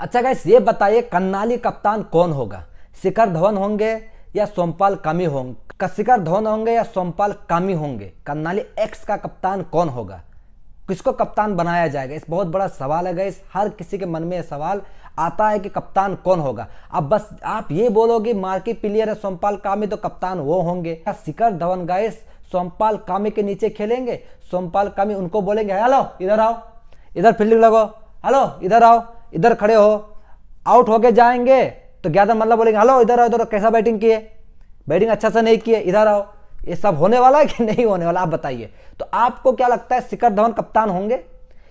अच्छा गैस ये बताइए कन्नाली कप्तान कौन होगा शिखर धवन होंगे या सोमपाल कामी होंगे शिखर धवन होंगे या सोमपाल कामी होंगे कन्नाली एक्स का कप्तान कौन होगा किसको कप्तान बनाया जाएगा इस बहुत बड़ा सवाल है गैस हर किसी के मन में सवाल आता है कि कप्तान कौन होगा अब बस आप ये बोलोगे मार्की प्लेयर है सोमपाल कामी तो कप्तान वो होंगे शिखर धवन गैस सोमपाल कामी के नीचे खेलेंगे सोमपाल कामी उनको बोलेंगे हेलो इधर आओ इधर फील्डिंग लगो हेलो इधर आओ इधर खड़े हो आउट होके जाएंगे तो ज्ञाता मतलब बोलेंगे हलो इधर आओ इधर कैसा बैटिंग किए बैटिंग अच्छा से नहीं किए इधर आओ ये सब होने वाला है कि नहीं होने वाला आप बताइए तो आपको क्या लगता है शिखर धवन कप्तान होंगे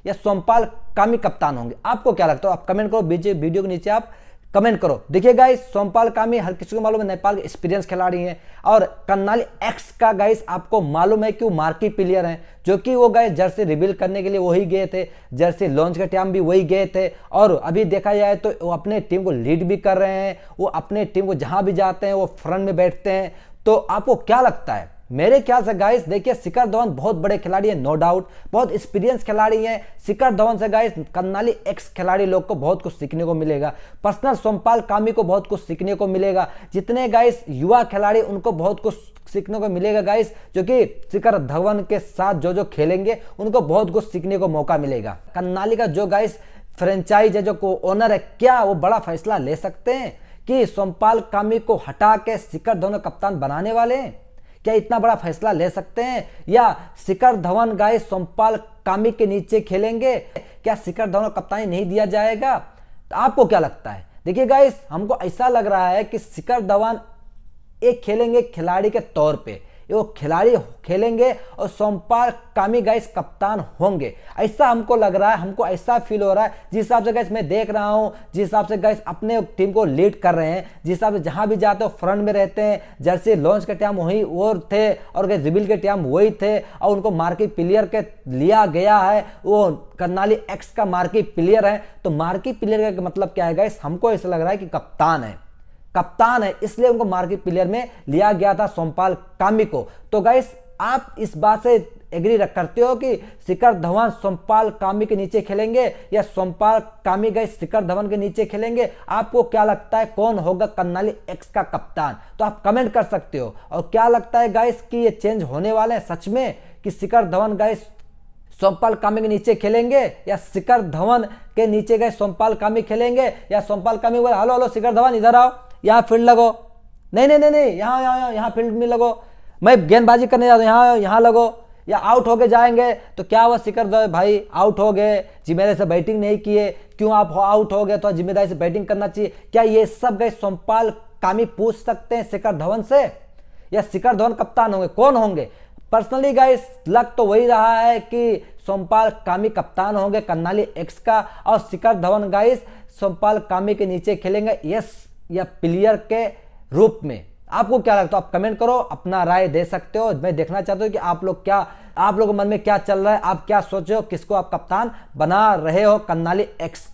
या सोमपाल कामी कप्तान होंगे आपको क्या लगता है आप कमेंट करो वीडियो के नीचे आप कमेंट करो देखिए गाइस सोमपाल कामी हर किसी को मालूम है नेपाल के एक्सपीरियंस खिलाड़ी हैं और कन्नाली एक्स का गाइस आपको मालूम है कि वो मार्की प्लेयर हैं जो कि वो गाइस जर्सी रिवील करने के लिए वही गए थे जर्सी लॉन्च के टाइम भी वही गए थे और अभी देखा जाए तो वो अपने टीम को लीड भी कर रहे हैं वो अपने टीम को जहाँ भी जाते हैं वो फ्रंट में बैठते हैं तो आपको क्या लगता है मेरे ख्याल से गाइस देखिए शिखर धवन बहुत बड़े खिलाड़ी है नो डाउट बहुत एक्सपीरियंस खिलाड़ी है शिखर धवन से गाइस कन्नाली एक्स खिलाड़ी लोग को बहुत कुछ सीखने को मिलेगा पर्सनल सोमपाल कामी को बहुत कुछ सीखने को मिलेगा जितने गाइस युवा खिलाड़ी उनको बहुत कुछ सीखने को मिलेगा गाइस जो कि शिखर धवन के साथ जो जो खेलेंगे उनको बहुत कुछ सीखने को मौका मिलेगा कन्नाली का जो गाइस फ्रेंचाइज है जो ओनर है क्या वो बड़ा फैसला ले सकते हैं कि सोमपाल कामी को हटा के शिखर धवन कप्तान बनाने वाले हैं क्या इतना बड़ा फैसला ले सकते हैं या शिखर धवन गाय सोमपाल कामी के नीचे खेलेंगे क्या शिखर धवन कप्तानी नहीं दिया जाएगा तो आपको क्या लगता है देखिए गाइस हमको ऐसा लग रहा है कि शिखर धवन एक खेलेंगे खिलाड़ी के तौर पे वो खिलाड़ी खेलेंगे और सोमपाल कामी गाइस कप्तान होंगे ऐसा हमको लग रहा है हमको ऐसा फील हो रहा है जिस हिसाब से गैस मैं देख रहा हूँ जिस हिसाब से गैस अपने टीम को लीड कर रहे हैं जिस हिसाब से जहाँ भी जाते हो फ्रंट में रहते हैं जर्सी लॉन्च के टाइम वही वो थे और गैस रिबिल के टाइम वही थे और उनको मार्किट प्लेयर के लिया गया है वो करनाली एक्स का मार्किट प्लेयर है तो मार्किट प्लेयर का मतलब क्या है गैस हमको ऐसा लग रहा है कि कप्तान है कप्तान है इसलिए उनको मार्केट प्लेयर में लिया गया था सोमपाल कामी को तो गाइस आप इस बात से एग्री करते हो कि शिखर धवन सोमपाल कामी के नीचे खेलेंगे या सोमपाल कामी गए शिखर धवन के नीचे खेलेंगे आपको क्या लगता है कौन होगा कन्नाली एक्स का कप्तान तो आप कमेंट कर सकते हो और क्या लगता है गाइस कि ये चेंज होने वाले हैं सच में कि शिखर धवन गए सोमपाल कामी के नीचे खेलेंगे या शिखर धवन के नीचे गए सोमपाल कामी खेलेंगे या सोमपाल कामी बोले हेलो हलो शिखर धवन इधर आओ यहाँ फील्ड लगो नहीं नहीं नहीं नहीं यहाँ यहाँ यहाँ फील्ड में लगो मैं गेंदबाजी करने जाता हूँ यहाँ यहाँ लगो या आउट होके जाएंगे तो क्या हुआ शिखर भाई आउट हो गए जिम्मेदारी से बैटिंग नहीं किए क्यों आप आउट हो गए तो जिम्मेदारी से बैटिंग करना चाहिए क्या ये सब गए सोमपाल कामी पूछ सकते हैं शिखर धवन से या शिखर धवन कप्तान होंगे कौन होंगे पर्सनली गाइस लग तो वही रहा है कि सोमपाल कामी कप्तान होंगे कन्नाली एक्स का और शिखर धवन गाइस सोमपाल कामी के नीचे खेलेंगे यस या प्लेयर के रूप में आपको क्या लगता है आप कमेंट करो अपना राय दे सकते हो मैं देखना चाहता हूँ कि आप लोग क्या आप लोगों के मन में क्या चल रहा है आप क्या सोच रहे हो किसको आप कप्तान बना रहे हो कन्नाली एक्स का